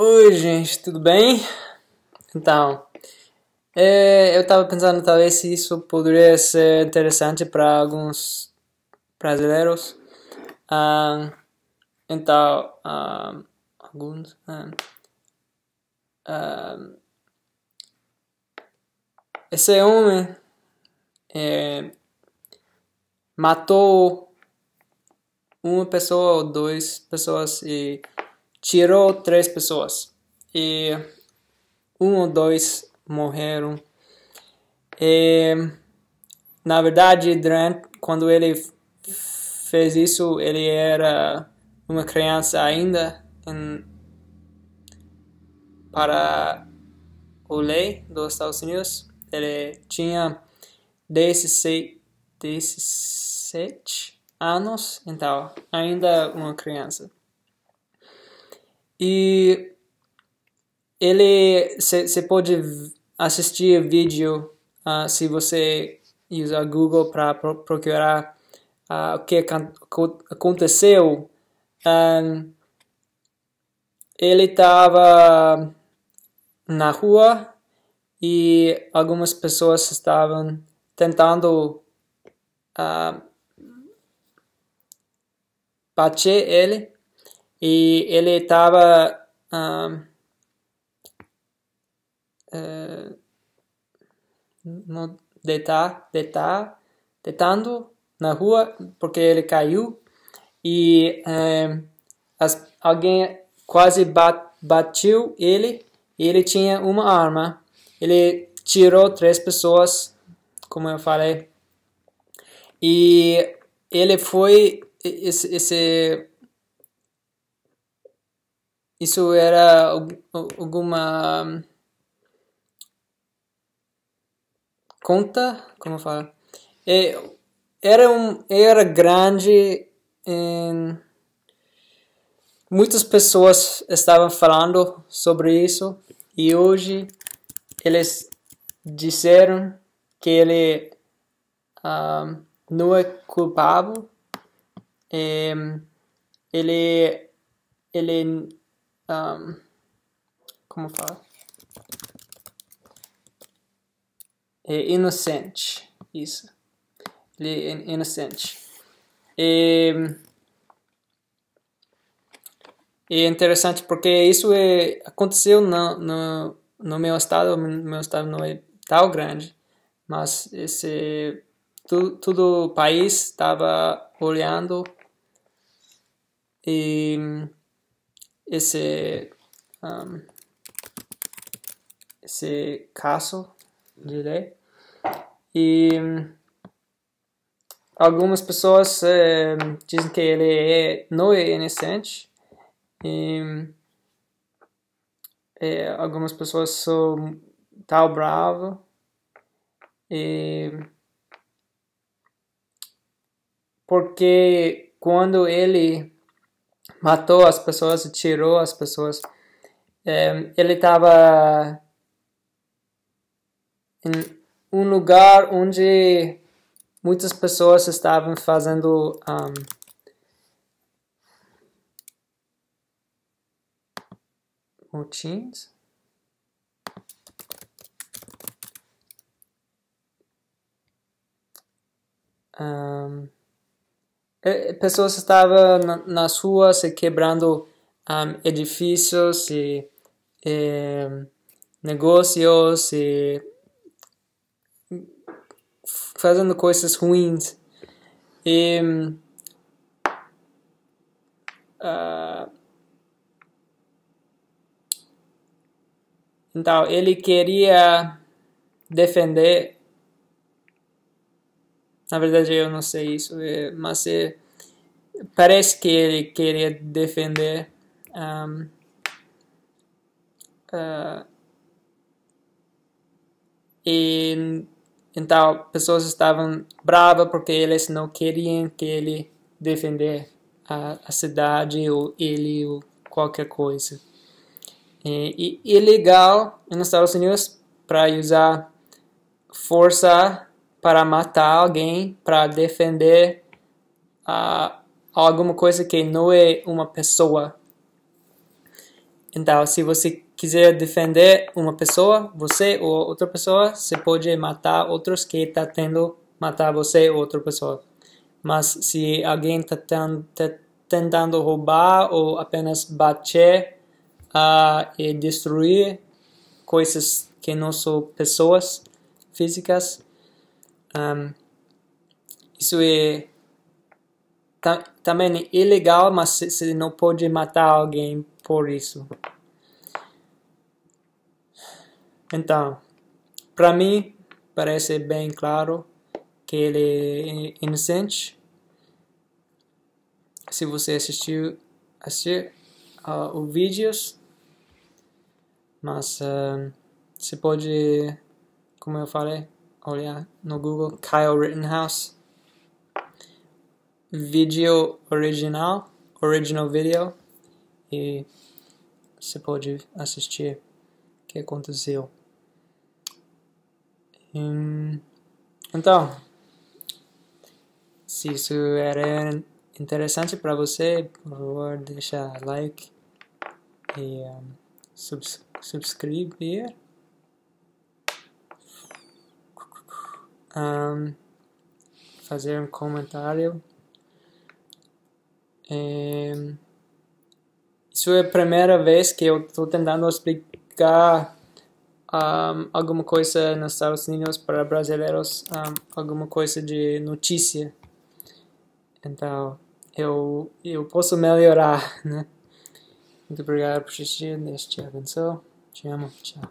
Oi, gente, tudo bem? Então, é, eu estava pensando talvez se isso poderia ser interessante para alguns brasileiros. Ah, então, ah, alguns. Né? Ah, esse homem é, matou uma pessoa ou duas pessoas e tirou três pessoas e um ou dois morreram. E, na verdade, durante, quando ele fez isso, ele era uma criança ainda em, para o lei dos Estados Unidos. Ele tinha 16, 17 anos, então, ainda uma criança. E ele você pode assistir o vídeo uh, se você usar Google para pro, procurar uh, o que aconteceu. Um, ele estava na rua e algumas pessoas estavam tentando uh, bater ele e ele estava um, uh, no deitar, deitar, deitando na rua porque ele caiu e as, alguém quase bat, bateu ele e ele tinha uma arma. Ele tirou três pessoas, como eu falei, e ele foi esse, esse isso era alguma conta, como fala? É, era um, era grande. Em... Muitas pessoas estavam falando sobre isso e hoje eles disseram que ele um, ah, não é culpável. ele ele um, como fala? É inocente. Isso. Ele é inocente. É, é interessante porque isso é, aconteceu no, no, no meu estado. Meu estado não é tão grande, mas esse todo o país estava olhando e esse, um, esse caso de lei. E algumas pessoas eh, dizem que ele é, não é inocente. E, e eh, algumas pessoas são tal bravo. E, porque quando ele matou as pessoas, tirou as pessoas. É, ele estava em um lugar onde muitas pessoas estavam fazendo um, motins. Um, eh, eh, pessoas estavam na, nas ruas quebrando um, edifícios e, e, eh, negócios e fazendo coisas ruins e uh, então ele queria defender na verdade, eu não sei isso, é, mas é, parece que ele queria defender um, uh, e então pessoas estavam bravas porque eles não queriam que ele defender a, a cidade ou ele ou qualquer coisa. É, e, e ilegal nos Estados Unidos para usar força para matar alguém, para defender uh, alguma coisa que não é uma pessoa. Então, se você quiser defender uma pessoa, você ou outra pessoa, você pode matar outros que está tendo matar você ou outra pessoa. Mas se alguém está tá tentando roubar ou apenas bater uh, e destruir coisas que não são pessoas físicas, um, isso é também é ilegal mas você não pode matar alguém por isso. Então, para mim parece bem claro que ele é inocente. Se você assistiu assistir uh, ah, os vídeos, mas uh, você pode, como eu falei, olhar no Google Kyle Rittenhouse. Vídeo original, original video. E você pode assistir o que aconteceu. Hum, então, se isso era interessante para você, por favor, deixa like e um, subs subscrever. um, fazer um comentário. isso é a primeira vez que eu estou tentando explicar um, alguma coisa nos Estados Unidos para brasileiros, um, alguma coisa de notícia. Então, eu, eu posso melhorar, né? Muito obrigado por assistir, Deus te abençoe, te amo, tchau.